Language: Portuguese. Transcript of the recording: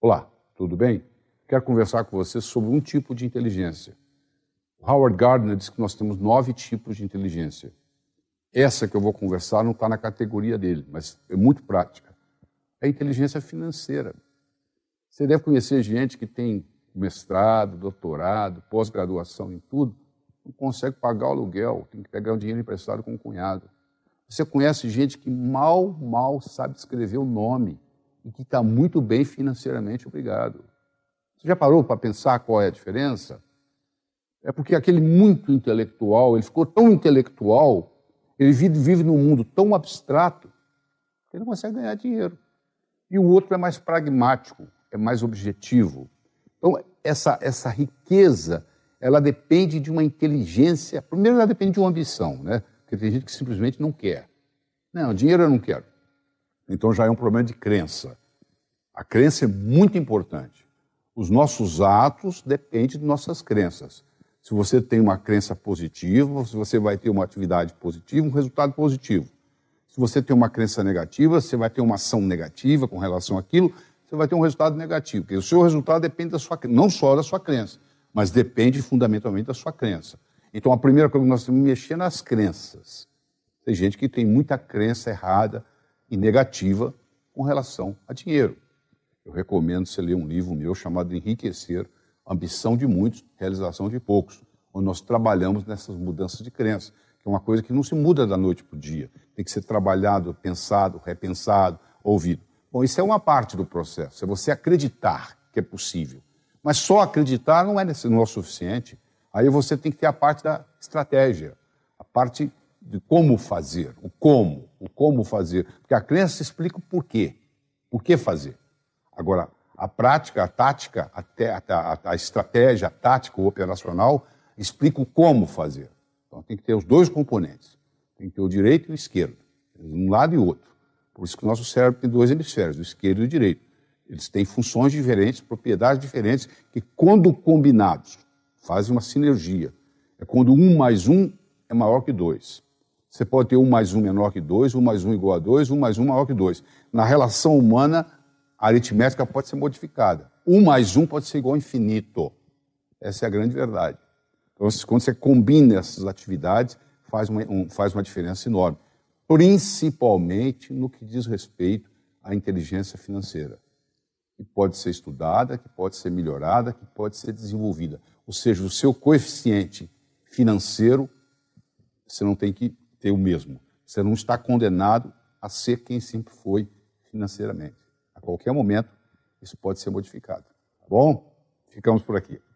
Olá, tudo bem? Quero conversar com você sobre um tipo de inteligência. O Howard Gardner diz que nós temos nove tipos de inteligência. Essa que eu vou conversar não está na categoria dele, mas é muito prática. É a inteligência financeira. Você deve conhecer gente que tem mestrado, doutorado, pós-graduação em tudo, não consegue pagar o aluguel, tem que pegar o dinheiro emprestado com o cunhado. Você conhece gente que mal, mal sabe escrever o nome e que está muito bem financeiramente, obrigado. Você já parou para pensar qual é a diferença? É porque aquele muito intelectual, ele ficou tão intelectual, ele vive, vive num mundo tão abstrato, que ele não consegue ganhar dinheiro. E o outro é mais pragmático, é mais objetivo. Então, essa, essa riqueza, ela depende de uma inteligência. Primeiro, ela depende de uma ambição, né? Porque tem gente que simplesmente não quer. Não, dinheiro eu não quero. Então já é um problema de crença. A crença é muito importante. Os nossos atos dependem de nossas crenças. Se você tem uma crença positiva, você vai ter uma atividade positiva, um resultado positivo. Se você tem uma crença negativa, você vai ter uma ação negativa com relação àquilo, você vai ter um resultado negativo. Porque o seu resultado depende da sua, não só da sua crença, mas depende fundamentalmente da sua crença. Então, a primeira coisa que nós temos que mexer nas crenças. Tem gente que tem muita crença errada, e negativa com relação a dinheiro. Eu recomendo você ler um livro meu chamado Enriquecer, Ambição de Muitos, Realização de Poucos, onde nós trabalhamos nessas mudanças de crença, que é uma coisa que não se muda da noite para o dia, tem que ser trabalhado, pensado, repensado, ouvido. Bom, isso é uma parte do processo, é você acreditar que é possível. Mas só acreditar não é, não é o suficiente. Aí você tem que ter a parte da estratégia, a parte de como fazer, o como, o como fazer. Porque a crença explica o porquê, por que fazer. Agora, a prática, a tática, a, te, a, a, a estratégia, a tática, o operacional, explica o como fazer. Então tem que ter os dois componentes. Tem que ter o direito e o esquerdo, um lado e outro. Por isso que o nosso cérebro tem dois hemisférios, o esquerdo e o direito. Eles têm funções diferentes, propriedades diferentes, que quando combinados, fazem uma sinergia. É quando um mais um é maior que dois. Você pode ter um mais um menor que dois, um mais um igual a dois, um mais um maior que dois. Na relação humana, a aritmética pode ser modificada. Um mais um pode ser igual a infinito. Essa é a grande verdade. Então, quando você combina essas atividades, faz uma, um, faz uma diferença enorme. Principalmente no que diz respeito à inteligência financeira, que pode ser estudada, que pode ser melhorada, que pode ser desenvolvida. Ou seja, o seu coeficiente financeiro, você não tem que ter o mesmo. Você não está condenado a ser quem sempre foi financeiramente. A qualquer momento, isso pode ser modificado. Tá bom? Ficamos por aqui.